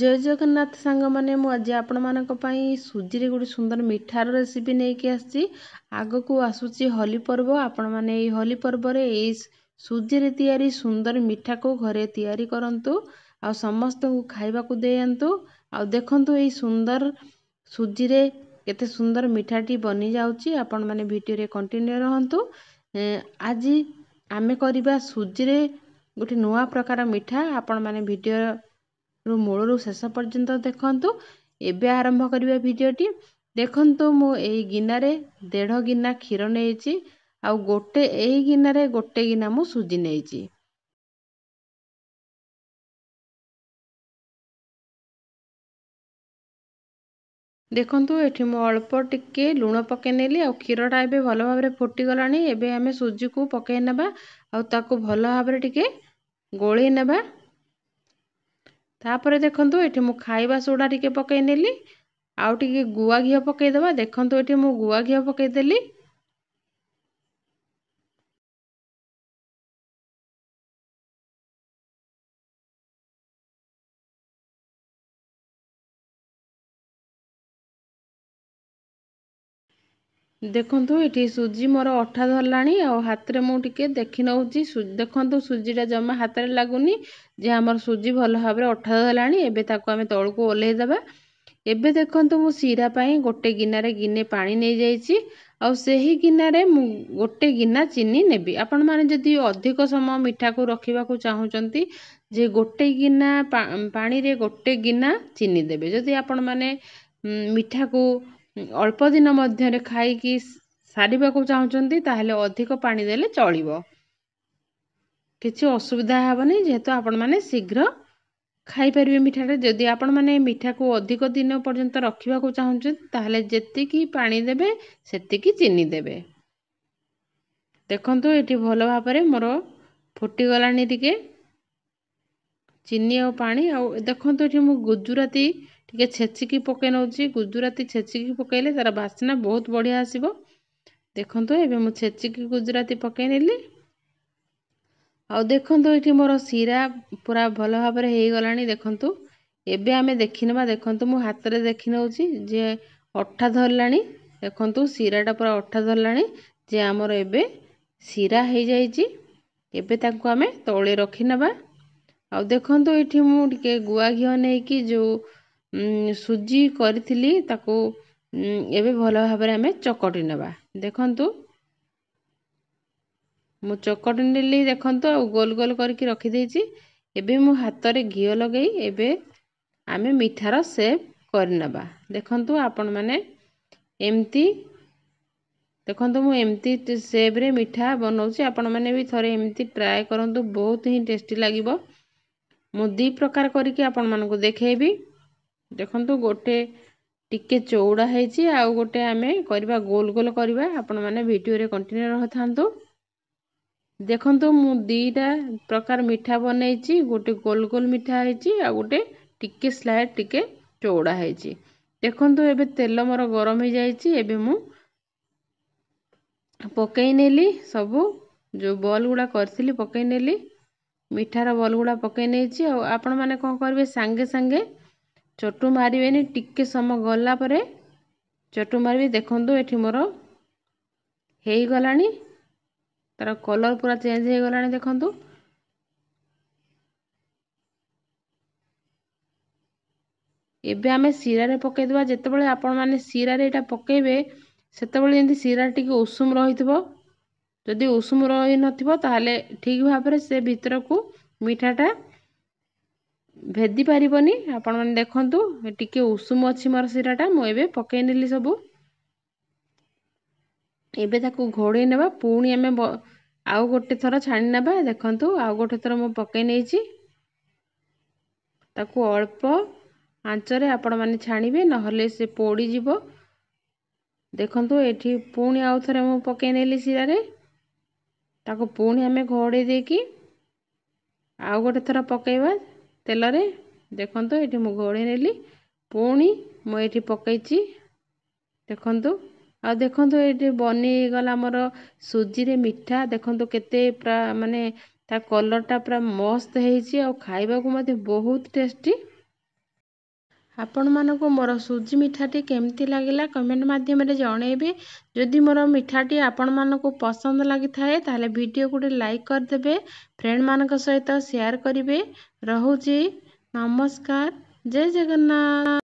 ଜୟ ଜଗନ୍ନାଥ ସାଙ୍ଗମାନେ ମୁଁ ଆଜି ଆପଣମାନଙ୍କ ପାଇଁ ସୁଜିରେ ଗୋଟେ ସୁନ୍ଦର ମିଠାର ରେସିପି ନେଇକି ଆସିଛି ଆଗକୁ ଆସୁଛି ହୋଲି ପର୍ବ ଆପଣମାନେ ଏଇ ହୋଲି ପର୍ବରେ ଏଇ ସୁଜିରେ ତିଆରି ସୁନ୍ଦର ମିଠାକୁ ଘରେ ତିଆରି କରନ୍ତୁ ଆଉ ସମସ୍ତଙ୍କୁ ଖାଇବାକୁ ଦିଅନ୍ତୁ ଆଉ ଦେଖନ୍ତୁ ଏଇ ସୁନ୍ଦର ସୁଜିରେ କେତେ ସୁନ୍ଦର ମିଠାଟି ବନିଯାଉଛି ଆପଣମାନେ ଭିଡ଼ିଓରେ କଣ୍ଟିନ୍ୟୁ ରୁହନ୍ତୁ ଆଜି ଆମେ କରିବା ସୁଜିରେ ଗୋଟେ ନୂଆ ପ୍ରକାର ମିଠା ଆପଣମାନେ ଭିଡ଼ିଓ ରୁ ମୂଳରୁ ଶେଷ ପର୍ଯ୍ୟନ୍ତ ଦେଖନ୍ତୁ ଏବେ ଆରମ୍ଭ କରିବା ଭିଡ଼ିଓଟି ଦେଖନ୍ତୁ ମୁଁ ଏଇ ଗିନାରେ ଦେଢ଼ ଗିନା କ୍ଷୀର ନେଇଛି ଆଉ ଗୋଟେ ଏହି ଗିନାରେ ଗୋଟେ ଗିନା ମୁଁ ସୁଜି ନେଇଛି ଦେଖନ୍ତୁ ଏଠି ମୁଁ ଅଳ୍ପ ଟିକେ ଲୁଣ ପକେଇ ନେଲି ଆଉ କ୍ଷୀରଟା ଏବେ ଭଲ ଭାବରେ ଫୁଟିଗଲାଣି ଏବେ ଆମେ ସୁଜିକୁ ପକେଇ ନେବା ଆଉ ତାକୁ ଭଲ ଭାବରେ ଟିକେ ଗୋଳେଇ ନେବା ତାପରେ ଦେଖନ୍ତୁ ଏଠି ମୁଁ ଖାଇବା ସୋଡ଼ା ଟିକେ ପକେଇ ଆଉ ଟିକେ ଗୁଆ ଘିଅ ପକେଇଦେବା ଦେଖନ୍ତୁ ଏଠି ମୁଁ ଗୁଆ ଘିଅ ପକେଇଦେଲି ଦେଖନ୍ତୁ ଏଠି ସୁଜି ମୋର ଅଠା ଧରିଲାଣି ଆଉ ହାତରେ ମୁଁ ଟିକେ ଦେଖି ନେଉଛି ଦେଖନ୍ତୁ ସୁଜିଟା ଜମା ହାତରେ ଲାଗୁନି ଯେ ଆମର ସୁଜି ଭଲ ଭାବରେ ଅଠା ଧରିଲାଣି ଏବେ ତାକୁ ଆମେ ତଳକୁ ଓହ୍ଲେଇ ଦେବା ଏବେ ଦେଖନ୍ତୁ ମୁଁ ଶିରା ପାଇଁ ଗୋଟେ ଗିନାରେ ଗିନେ ପାଣି ନେଇଯାଇଛି ଆଉ ସେହି ଗିନାରେ ମୁଁ ଗୋଟେ ଗିନା ଚିନି ନେବି ଆପଣମାନେ ଯଦି ଅଧିକ ସମୟ ମିଠାକୁ ରଖିବାକୁ ଚାହୁଁଛନ୍ତି ଯେ ଗୋଟେ ଗିନା ପାଣିରେ ଗୋଟେ ଗିନା ଚିନି ଦେବେ ଯଦି ଆପଣମାନେ ମିଠାକୁ ଅଳ୍ପ ଦିନ ମଧ୍ୟରେ ଖାଇକି ସାରିବାକୁ ଚାହୁଁଛନ୍ତି ତାହେଲେ ଅଧିକ ପାଣି ଦେଲେ ଚଳିବ କିଛି ଅସୁବିଧା ହେବନି ଯେହେତୁ ଆପଣମାନେ ଶୀଘ୍ର ଖାଇପାରିବେ ମିଠାଟା ଯଦି ଆପଣମାନେ ମିଠାକୁ ଅଧିକ ଦିନ ପର୍ଯ୍ୟନ୍ତ ରଖିବାକୁ ଚାହୁଁଛନ୍ତି ତାହେଲେ ଯେତିକି ପାଣି ଦେବେ ସେତିକି ଚିନି ଦେବେ ଦେଖନ୍ତୁ ଏଠି ଭଲ ଭାବରେ ମୋର ଫୁଟିଗଲାଣି ଟିକେ ଚିନି ଆଉ ପାଣି ଆଉ ଦେଖନ୍ତୁ ଏଠି ମୁଁ ଗୁଜୁରାତି ଟିକେ ଛେଚିକି ପକେଇ ନେଉଛି ଗୁଜୁରାତି ଛେଚିକି ପକେଇଲେ ତାର ବାସ୍ନା ବହୁତ ବଢ଼ିଆ ଆସିବ ଦେଖନ୍ତୁ ଏବେ ମୁଁ ଛେଚିକି ଗୁଜୁରାତି ପକେଇ ନେଲି ଆଉ ଦେଖନ୍ତୁ ଏଠି ମୋର ଶିରା ପୁରା ଭଲ ଭାବରେ ହେଇଗଲାଣି ଦେଖନ୍ତୁ ଏବେ ଆମେ ଦେଖିନେବା ଦେଖନ୍ତୁ ମୁଁ ହାତରେ ଦେଖି ନେଉଛି ଯେ ଅଠା ଧରିଲାଣି ଦେଖନ୍ତୁ ଶିରାଟା ପୁରା ଅଠା ଧରିଲାଣି ଯେ ଆମର ଏବେ ଶିରା ହେଇଯାଇଛି ଏବେ ତାକୁ ଆମେ ତଳେ ରଖିନେବା ଆଉ ଦେଖନ୍ତୁ ଏଇଠି ମୁଁ ଟିକେ ଗୁଆ ଘିଅ ନେଇକି ଯେଉଁ ସୁଜି କରିଥିଲି ତାକୁ ଏବେ ଭଲ ଭାବରେ ଆମେ ଚକଟି ନେବା ଦେଖନ୍ତୁ ମୁଁ ଚକଟି ନେଲି ଦେଖନ୍ତୁ ଆଉ ଗୋଲ ଗୋଲ କରିକି ରଖିଦେଇଛି ଏବେ ମୁଁ ହାତରେ ଘିଅ ଲଗାଇ ଏବେ ଆମେ ମିଠାର ସେପ୍ କରିନେବା ଦେଖନ୍ତୁ ଆପଣମାନେ ଏମିତି ଦେଖନ୍ତୁ ମୁଁ ଏମିତି ସେପ୍ରେ ମିଠା ବନାଉଛି ଆପଣମାନେ ବି ଥରେ ଏମିତି ଟ୍ରାଏ କରନ୍ତୁ ବହୁତ ହିଁ ଟେଷ୍ଟି ଲାଗିବ ମୁଁ ଦୁଇ ପ୍ରକାର କରିକି ଆପଣମାନଙ୍କୁ ଦେଖେଇବି ଦେଖନ୍ତୁ ଗୋଟେ ଟିକେ ଚଉଡ଼ା ହେଇଛି ଆଉ ଗୋଟେ ଆମେ କରିବା ଗୋଲ ଗୋଲ କରିବା ଆପଣମାନେ ଭିଡ଼ିଓରେ କଣ୍ଟିନ୍ୟୁ ରହିଥାନ୍ତୁ ଦେଖନ୍ତୁ ମୁଁ ଦୁଇଟା ପ୍ରକାର ମିଠା ବନେଇଛି ଗୋଟେ ଗୋଲ ଗୋଲ ମିଠା ହେଇଛି ଆଉ ଗୋଟେ ଟିକେ ସ୍ଲାଇଡ଼ ଟିକେ ଚଉଡ଼ା ହେଇଛି ଦେଖନ୍ତୁ ଏବେ ତେଲ ମୋର ଗରମ ହେଇଯାଇଛି ଏବେ ମୁଁ ପକେଇ ନେଲି ସବୁ ଯେଉଁ ବଲ୍ ଗୁଡ଼ା କରିଥିଲି ପକେଇ ନେଲି ମିଠାର ବଲ୍ ଗୁଡ଼ା ପକେଇ ନେଇଛି ଆଉ ଆପଣମାନେ କ'ଣ କରିବେ ସାଙ୍ଗେ ସାଙ୍ଗେ ଚଟୁ ମାରିବେନି ଟିକେ ସମୟ ଗଲା ପରେ ଚଟୁ ମାରିବେ ଦେଖନ୍ତୁ ଏଠି ମୋର ହେଇଗଲାଣି ତା'ର କଲର୍ ପୁରା ଚେଞ୍ଜ ହେଇଗଲାଣି ଦେଖନ୍ତୁ ଏବେ ଆମେ ଶିରାରେ ପକେଇଦେବା ଯେତେବେଳେ ଆପଣମାନେ ଶିରାରେ ଏଇଟା ପକେଇବେ ସେତେବେଳେ ଯେମିତି ଶିରାରେ ଟିକେ ଉଷୁମ ରହିଥିବ ଯଦି ଉଷୁମ ରହିନଥିବ ତାହେଲେ ଠିକ୍ ଭାବରେ ସେ ଭିତରକୁ ମିଠାଟା ଭେଦି ପାରିବନି ଆପଣମାନେ ଦେଖନ୍ତୁ ଟିକେ ଉଷୁମ ଅଛି ମୋର ସେଟାଟା ମୁଁ ଏବେ ପକେଇ ନେଲି ସବୁ ଏବେ ତାକୁ ଘୋଡ଼େଇ ନେବା ପୁଣି ଆମେ ଆଉ ଗୋଟେ ଥର ଛାଣି ନେବା ଦେଖନ୍ତୁ ଆଉ ଗୋଟେ ଥର ମୁଁ ପକେଇ ନେଇଛି ତାକୁ ଅଳ୍ପ ଆଞ୍ଚରେ ଆପଣମାନେ ଛାଣିବେ ନହେଲେ ସେ ପୋଡ଼ିଯିବ ଦେଖନ୍ତୁ ଏଠି ପୁଣି ଆଉ ଥରେ ମୁଁ ପକେଇ ନେଲି ଶିରାରେ ତାକୁ ପୁଣି ଆମେ ଘୋଡ଼େଇ ଦେଇକି ଆଉ ଗୋଟେ ଥର ପକାଇବା ତେଲରେ ଦେଖନ୍ତୁ ଏଠି ମୁଁ ଘୋଡ଼େଇ ନେଲି ପୁଣି ମୁଁ ଏଠି ପକାଇଛି ଦେଖନ୍ତୁ ଆଉ ଦେଖନ୍ତୁ ଏଠି ବନିଗଲା ଆମର ସୁଜିରେ ମିଠା ଦେଖନ୍ତୁ କେତେ ପୁରା ମାନେ ତା କଲର୍ଟା ପୁରା ମସ୍ତ ହେଇଛି ଆଉ ଖାଇବାକୁ ମଧ୍ୟ ବହୁତ ଟେଷ୍ଟି ଆପଣମାନଙ୍କୁ ମୋର ସୁଜି ମିଠାଟି କେମିତି ଲାଗିଲା କମେଣ୍ଟ ମାଧ୍ୟମରେ ଜଣେଇବେ ଯଦି ମୋର ମିଠାଟି ଆପଣମାନଙ୍କୁ ପସନ୍ଦ ଲାଗିଥାଏ ତାହେଲେ ଭିଡ଼ିଓ ଭିଡ଼ିଓକୁଟି ଲାଇକ୍ କରିଦେବେ ଫ୍ରେଣ୍ଡ ମାନଙ୍କ ସହିତ ସେୟାର କରିବେ ରହୁଛି ନମସ୍କାର ଜୟ ଜଗନ୍ନାଥ